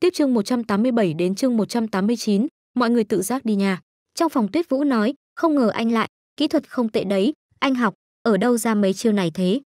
Tiếp chương 187 đến chương 189, mọi người tự giác đi nhà. Trong phòng Tuyết Vũ nói, không ngờ anh lại, kỹ thuật không tệ đấy, anh học, ở đâu ra mấy chiêu này thế?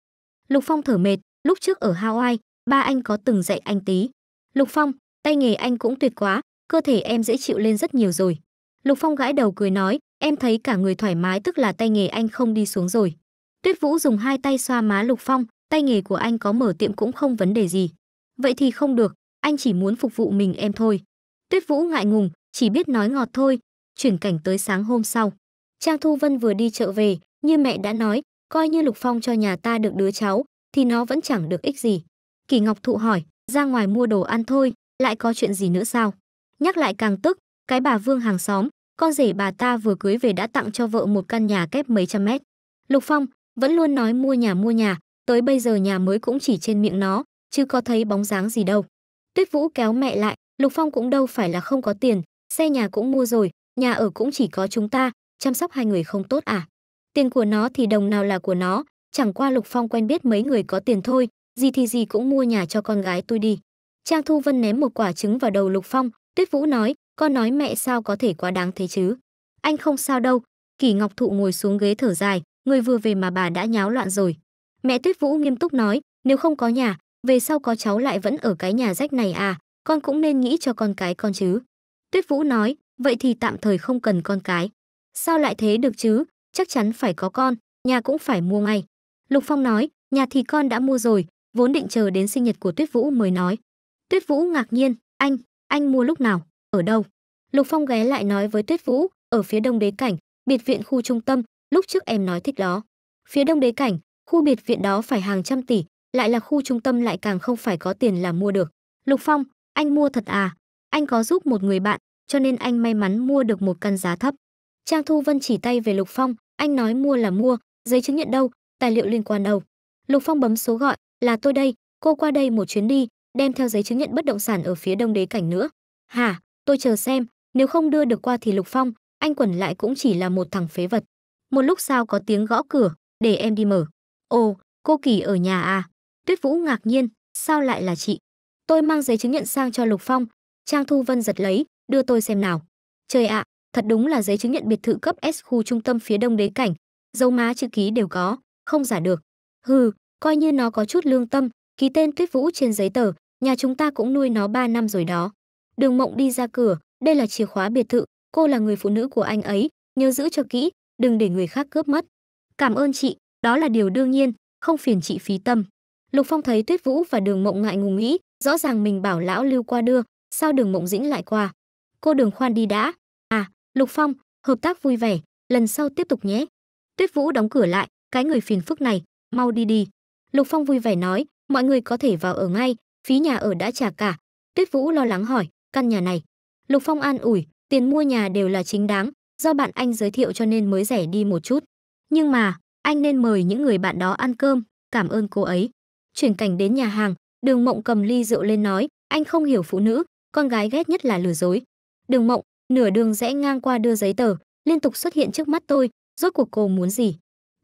Lục Phong thở mệt, lúc trước ở Hawaii, ba anh có từng dạy anh tí. Lục Phong, tay nghề anh cũng tuyệt quá, cơ thể em dễ chịu lên rất nhiều rồi. Lục Phong gãi đầu cười nói, em thấy cả người thoải mái tức là tay nghề anh không đi xuống rồi. Tuyết Vũ dùng hai tay xoa má Lục Phong, tay nghề của anh có mở tiệm cũng không vấn đề gì. Vậy thì không được, anh chỉ muốn phục vụ mình em thôi. Tuyết Vũ ngại ngùng, chỉ biết nói ngọt thôi, chuyển cảnh tới sáng hôm sau. Trang Thu Vân vừa đi chợ về, như mẹ đã nói, coi như Lục Phong cho nhà ta được đứa cháu, thì nó vẫn chẳng được ích gì. Kỳ Ngọc Thụ hỏi, ra ngoài mua đồ ăn thôi, lại có chuyện gì nữa sao? Nhắc lại càng tức, cái bà Vương hàng xóm, con rể bà ta vừa cưới về đã tặng cho vợ một căn nhà kép mấy trăm mét. Lục Phong vẫn luôn nói mua nhà mua nhà, tới bây giờ nhà mới cũng chỉ trên miệng nó, chứ có thấy bóng dáng gì đâu. Tuyết Vũ kéo mẹ lại, Lục Phong cũng đâu phải là không có tiền, xe nhà cũng mua rồi, nhà ở cũng chỉ có chúng ta, chăm sóc hai người không tốt à? Tiền của nó thì đồng nào là của nó, chẳng qua Lục Phong quen biết mấy người có tiền thôi, gì thì gì cũng mua nhà cho con gái tôi đi. Trang Thu Vân ném một quả trứng vào đầu Lục Phong, Tuyết Vũ nói, con nói mẹ sao có thể quá đáng thế chứ? Anh không sao đâu, Kỳ Ngọc Thụ ngồi xuống ghế thở dài, người vừa về mà bà đã nháo loạn rồi. Mẹ Tuyết Vũ nghiêm túc nói, nếu không có nhà, về sau có cháu lại vẫn ở cái nhà rách này à, con cũng nên nghĩ cho con cái con chứ. Tuyết Vũ nói, vậy thì tạm thời không cần con cái. Sao lại thế được chứ, chắc chắn phải có con, nhà cũng phải mua ngay. Lục Phong nói, nhà thì con đã mua rồi, vốn định chờ đến sinh nhật của Tuyết Vũ mới nói. Tuyết Vũ ngạc nhiên, anh, anh mua lúc nào, ở đâu? Lục Phong ghé lại nói với Tuyết Vũ, ở phía đông đế cảnh, biệt viện khu trung tâm, lúc trước em nói thích đó. Phía đông đế cảnh, khu biệt viện đó phải hàng trăm tỷ, lại là khu trung tâm lại càng không phải có tiền là mua được. Lục Phong, anh mua thật à? Anh có giúp một người bạn, cho nên anh may mắn mua được một căn giá thấp. Trang Thu Vân chỉ tay về Lục Phong, anh nói mua là mua, giấy chứng nhận đâu, tài liệu liên quan đâu. Lục Phong bấm số gọi, là tôi đây, cô qua đây một chuyến đi, đem theo giấy chứng nhận bất động sản ở phía đông đế cảnh nữa. Hả, tôi chờ xem, nếu không đưa được qua thì Lục Phong, anh quẩn lại cũng chỉ là một thằng phế vật. Một lúc sau có tiếng gõ cửa, để em đi mở. Ồ, cô Kỳ ở nhà à? Tuyết Vũ ngạc nhiên, sao lại là chị? Tôi mang giấy chứng nhận sang cho Lục Phong. Trang Thu Vân giật lấy, đưa tôi xem nào. Trời ạ, thật đúng là giấy chứng nhận biệt thự cấp S khu trung tâm phía đông đế cảnh. Dấu má chữ ký đều có, không giả được. Hừ, coi như nó có chút lương tâm, ký tên Tuyết Vũ trên giấy tờ, nhà chúng ta cũng nuôi nó 3 năm rồi đó. Đường Mộng đi ra cửa, đây là chìa khóa biệt thự, cô là người phụ nữ của anh ấy, nhớ giữ cho kỹ, đừng để người khác cướp mất. Cảm ơn chị, đó là điều đương nhiên, không phiền chị phí tâm. Lục Phong thấy Tuyết Vũ và Đường Mộng ngại ngùng nghĩ, rõ ràng mình bảo lão Lưu qua đưa, sao Đường Mộng Dĩnh lại qua? Cô Đường khoan đi đã. À, Lục Phong, hợp tác vui vẻ, lần sau tiếp tục nhé. Tuyết Vũ đóng cửa lại, cái người phiền phức này, mau đi đi. Lục Phong vui vẻ nói, mọi người có thể vào ở ngay, phí nhà ở đã trả cả. Tuyết Vũ lo lắng hỏi, căn nhà này. Lục Phong an ủi, tiền mua nhà đều là chính đáng, do bạn anh giới thiệu cho nên mới rẻ đi một chút. Nhưng mà, anh nên mời những người bạn đó ăn cơm, cảm ơn cô ấy chuyển cảnh đến nhà hàng, Đường Mộng cầm ly rượu lên nói, anh không hiểu phụ nữ, con gái ghét nhất là lừa dối. Đường Mộng, nửa đường rẽ ngang qua đưa giấy tờ, liên tục xuất hiện trước mắt tôi, rốt cuộc cô muốn gì?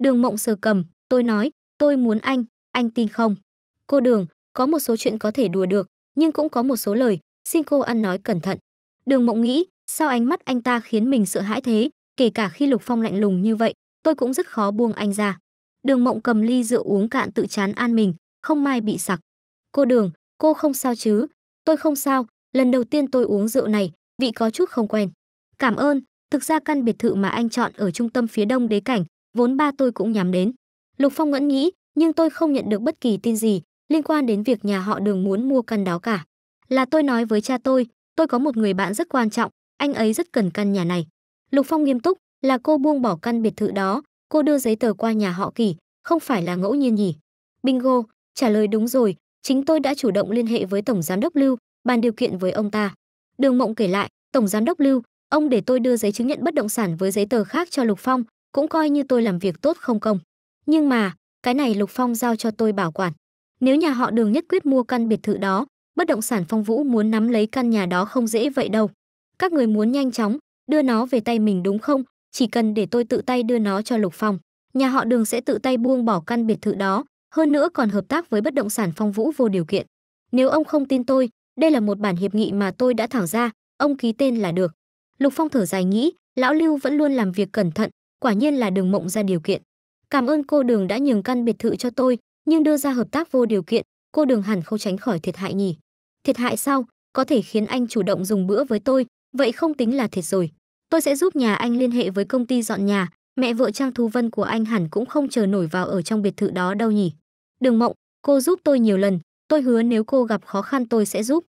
Đường Mộng sờ cầm, tôi nói, tôi muốn anh, anh tin không? Cô Đường, có một số chuyện có thể đùa được, nhưng cũng có một số lời, xin cô ăn nói cẩn thận. Đường Mộng nghĩ, sao ánh mắt anh ta khiến mình sợ hãi thế, kể cả khi Lục Phong lạnh lùng như vậy, tôi cũng rất khó buông anh ra. Đường Mộng cầm ly rượu uống cạn tự chán an mình, không may bị sặc. Cô Đường, cô không sao chứ? Tôi không sao, lần đầu tiên tôi uống rượu này, vị có chút không quen. Cảm ơn, thực ra căn biệt thự mà anh chọn ở trung tâm phía đông đế cảnh, vốn ba tôi cũng nhắm đến. Lục Phong ngẫn nghĩ, nhưng tôi không nhận được bất kỳ tin gì liên quan đến việc nhà họ Đường muốn mua căn đó cả. Là tôi nói với cha tôi, tôi có một người bạn rất quan trọng, anh ấy rất cần căn nhà này. Lục Phong nghiêm túc, là cô buông bỏ căn biệt thự đó, cô đưa giấy tờ qua nhà họ Kỳ, không phải là ngẫu nhiên nhỉ? Bingo, Trả lời đúng rồi, chính tôi đã chủ động liên hệ với tổng giám đốc Lưu, bàn điều kiện với ông ta. Đường Mộng kể lại, tổng giám đốc Lưu, ông để tôi đưa giấy chứng nhận bất động sản với giấy tờ khác cho Lục Phong, cũng coi như tôi làm việc tốt không công. Nhưng mà, cái này Lục Phong giao cho tôi bảo quản. Nếu nhà họ Đường nhất quyết mua căn biệt thự đó, bất động sản Phong Vũ muốn nắm lấy căn nhà đó không dễ vậy đâu. Các người muốn nhanh chóng đưa nó về tay mình đúng không? Chỉ cần để tôi tự tay đưa nó cho Lục Phong, nhà họ Đường sẽ tự tay buông bỏ căn biệt thự đó, hơn nữa còn hợp tác với bất động sản Phong Vũ vô điều kiện. Nếu ông không tin tôi, đây là một bản hiệp nghị mà tôi đã thảo ra, ông ký tên là được. Lục Phong thở dài nghĩ, lão Lưu vẫn luôn làm việc cẩn thận, quả nhiên là đường mộng ra điều kiện. Cảm ơn cô Đường đã nhường căn biệt thự cho tôi, nhưng đưa ra hợp tác vô điều kiện, cô Đường hẳn không tránh khỏi thiệt hại nhỉ. Thiệt hại sao? Có thể khiến anh chủ động dùng bữa với tôi, vậy không tính là thiệt rồi. Tôi sẽ giúp nhà anh liên hệ với công ty dọn nhà, mẹ vợ Trang Thu Vân của anh hẳn cũng không chờ nổi vào ở trong biệt thự đó đâu nhỉ. Đường Mộng, cô giúp tôi nhiều lần, tôi hứa nếu cô gặp khó khăn tôi sẽ giúp.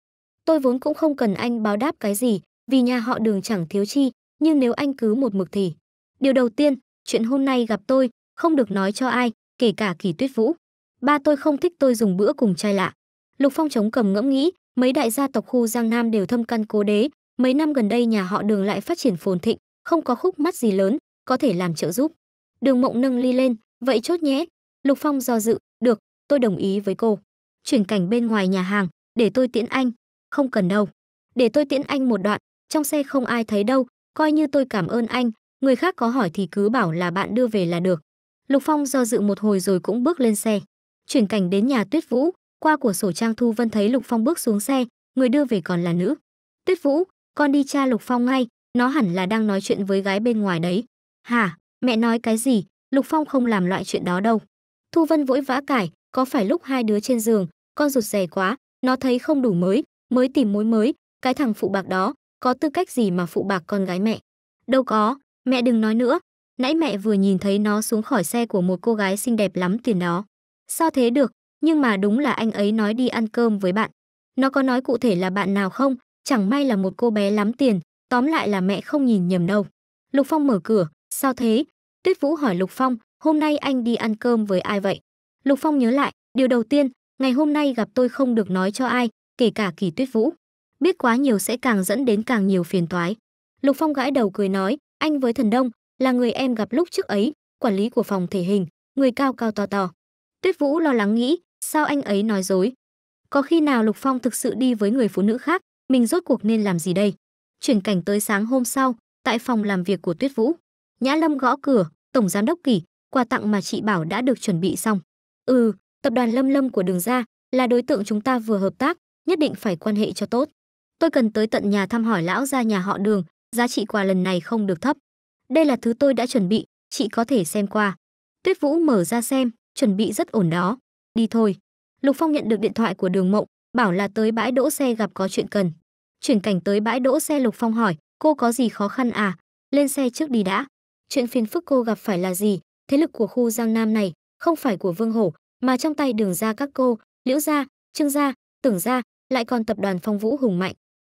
Tôi vốn cũng không cần anh báo đáp cái gì, vì nhà họ Đường chẳng thiếu chi, nhưng nếu anh cứ một mực thì. Điều đầu tiên, chuyện hôm nay gặp tôi, không được nói cho ai, kể cả Kỳ Tuyết Vũ. Ba tôi không thích tôi dùng bữa cùng trai lạ. Lục Phong chống cầm ngẫm nghĩ, mấy đại gia tộc khu Giang Nam đều thâm căn cố đế, mấy năm gần đây nhà họ Đường lại phát triển phồn thịnh, không có khúc mắt gì lớn, có thể làm trợ giúp. Đường Mộng nâng ly lên, vậy chốt nhé, Lục Phong do dự, "Được, tôi đồng ý với cô. Chuyển cảnh bên ngoài nhà hàng, để tôi tiễn anh." "Không cần đâu. Để tôi tiễn anh một đoạn, trong xe không ai thấy đâu, coi như tôi cảm ơn anh, người khác có hỏi thì cứ bảo là bạn đưa về là được." Lục Phong do dự một hồi rồi cũng bước lên xe. Chuyển cảnh đến nhà Tuyết Vũ, qua của sổ Trang Thu Vân thấy Lục Phong bước xuống xe, người đưa về còn là nữ. "Tuyết Vũ, con đi tra Lục Phong ngay, nó hẳn là đang nói chuyện với gái bên ngoài đấy." "Hả? Mẹ nói cái gì?" Lục Phong không làm loại chuyện đó đâu thu vân vội vã cải có phải lúc hai đứa trên giường con rụt rè quá nó thấy không đủ mới mới tìm mối mới cái thằng phụ bạc đó có tư cách gì mà phụ bạc con gái mẹ đâu có mẹ đừng nói nữa nãy mẹ vừa nhìn thấy nó xuống khỏi xe của một cô gái xinh đẹp lắm tiền đó sao thế được nhưng mà đúng là anh ấy nói đi ăn cơm với bạn nó có nói cụ thể là bạn nào không chẳng may là một cô bé lắm tiền tóm lại là mẹ không nhìn nhầm đâu lục phong mở cửa sao thế tuyết vũ hỏi lục phong hôm nay anh đi ăn cơm với ai vậy? Lục Phong nhớ lại, điều đầu tiên, ngày hôm nay gặp tôi không được nói cho ai, kể cả kỳ tuyết vũ. Biết quá nhiều sẽ càng dẫn đến càng nhiều phiền toái. Lục Phong gãi đầu cười nói, anh với thần đông, là người em gặp lúc trước ấy, quản lý của phòng thể hình, người cao cao to to. Tuyết Vũ lo lắng nghĩ, sao anh ấy nói dối? Có khi nào Lục Phong thực sự đi với người phụ nữ khác, mình rốt cuộc nên làm gì đây? Chuyển cảnh tới sáng hôm sau, tại phòng làm việc của Tuyết Vũ. Nhã Lâm gõ cửa, Tổng Giám đốc Kỳ, quà tặng mà chị bảo đã được chuẩn bị xong. Ừ, tập đoàn Lâm Lâm của Đường Gia là đối tượng chúng ta vừa hợp tác, nhất định phải quan hệ cho tốt. Tôi cần tới tận nhà thăm hỏi lão gia nhà họ Đường, giá trị quà lần này không được thấp. Đây là thứ tôi đã chuẩn bị, chị có thể xem qua. Tuyết Vũ mở ra xem, chuẩn bị rất ổn đó. Đi thôi. Lục Phong nhận được điện thoại của Đường Mộng, bảo là tới bãi đỗ xe gặp có chuyện cần. Chuyển cảnh tới bãi đỗ xe Lục Phong hỏi, cô có gì khó khăn à? Lên xe trước đi đã. Chuyện phiền phức cô gặp phải là gì? thế lực của khu Giang Nam này không phải của Vương Hổ, mà trong tay Đường gia các cô, Liễu gia, Trương gia, Tưởng gia, lại còn tập đoàn Phong Vũ hùng mạnh.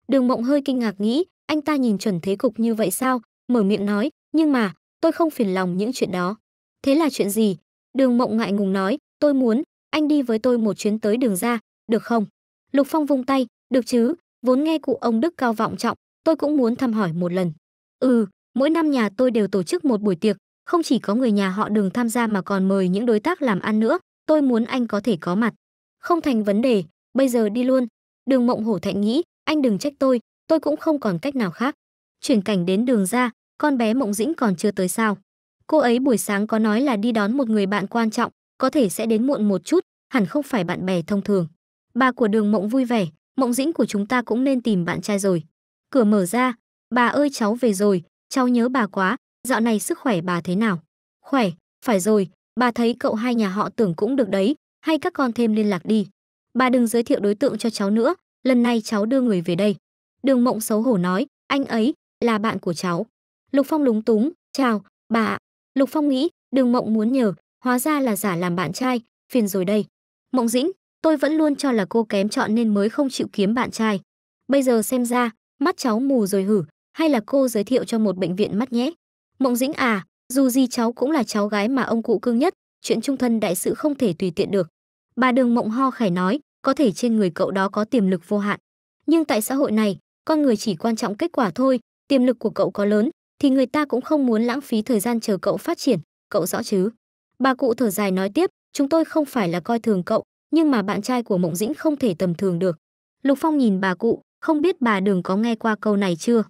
Đường Mộng hơi kinh ngạc nghĩ, anh ta nhìn chuẩn thế cục như vậy sao, mở miệng nói, nhưng mà, tôi không phiền lòng những chuyện đó. Thế là chuyện gì? Đường Mộng ngại ngùng nói, tôi muốn, anh đi với tôi một chuyến tới đường Gia, được không? Lục Phong vung tay, được chứ, vốn nghe cụ ông Đức cao vọng trọng, tôi cũng muốn thăm hỏi một lần. Ừ, mỗi năm nhà tôi đều tổ chức một buổi tiệc, không chỉ có người nhà họ đường tham gia mà còn mời những đối tác làm ăn nữa, tôi muốn anh có thể có mặt. Không thành vấn đề, bây giờ đi luôn. Đường mộng hổ thạnh nghĩ, anh đừng trách tôi, tôi cũng không còn cách nào khác. Chuyển cảnh đến đường ra, con bé mộng dĩnh còn chưa tới sao. Cô ấy buổi sáng có nói là đi đón một người bạn quan trọng, có thể sẽ đến muộn một chút, hẳn không phải bạn bè thông thường. Bà của đường mộng vui vẻ, mộng dĩnh của chúng ta cũng nên tìm bạn trai rồi. Cửa mở ra, bà ơi cháu về rồi, cháu nhớ bà quá, dạo này sức khỏe bà thế nào? Khỏe, phải rồi, bà thấy cậu hai nhà họ tưởng cũng được đấy, hay các con thêm liên lạc đi. Bà đừng giới thiệu đối tượng cho cháu nữa, lần này cháu đưa người về đây. Đường mộng xấu hổ nói, anh ấy, là bạn của cháu. Lục Phong lúng túng, chào, bà ạ. Lục Phong nghĩ, đường mộng muốn nhờ, hóa ra là giả làm bạn trai, phiền rồi đây. Mộng Dĩnh, tôi vẫn luôn cho là cô kém chọn nên mới không chịu kiếm bạn trai. Bây giờ xem ra, mắt cháu mù rồi hử, hay là cô giới thiệu cho một bệnh viện mắt nhé mộng dĩnh à dù gì cháu cũng là cháu gái mà ông cụ cưng nhất chuyện trung thân đại sự không thể tùy tiện được bà đường mộng ho khải nói có thể trên người cậu đó có tiềm lực vô hạn nhưng tại xã hội này con người chỉ quan trọng kết quả thôi tiềm lực của cậu có lớn thì người ta cũng không muốn lãng phí thời gian chờ cậu phát triển cậu rõ chứ bà cụ thở dài nói tiếp chúng tôi không phải là coi thường cậu nhưng mà bạn trai của mộng dĩnh không thể tầm thường được lục phong nhìn bà cụ không biết bà đường có nghe qua câu này chưa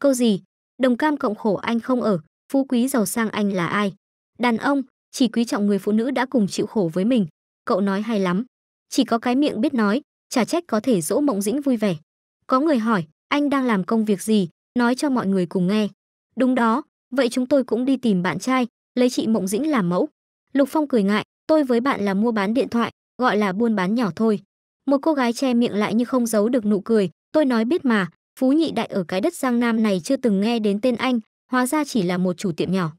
câu gì đồng cam cộng khổ anh không ở Phú quý giàu sang anh là ai? Đàn ông, chỉ quý trọng người phụ nữ đã cùng chịu khổ với mình. Cậu nói hay lắm. Chỉ có cái miệng biết nói, chả trách có thể dỗ mộng dĩnh vui vẻ. Có người hỏi, anh đang làm công việc gì, nói cho mọi người cùng nghe. Đúng đó, vậy chúng tôi cũng đi tìm bạn trai, lấy chị Mộng Dĩnh làm mẫu. Lục Phong cười ngại, tôi với bạn là mua bán điện thoại, gọi là buôn bán nhỏ thôi. Một cô gái che miệng lại như không giấu được nụ cười, tôi nói biết mà, Phú Nhị Đại ở cái đất Giang Nam này chưa từng nghe đến tên anh, hóa ra chỉ là một chủ tiệm nhỏ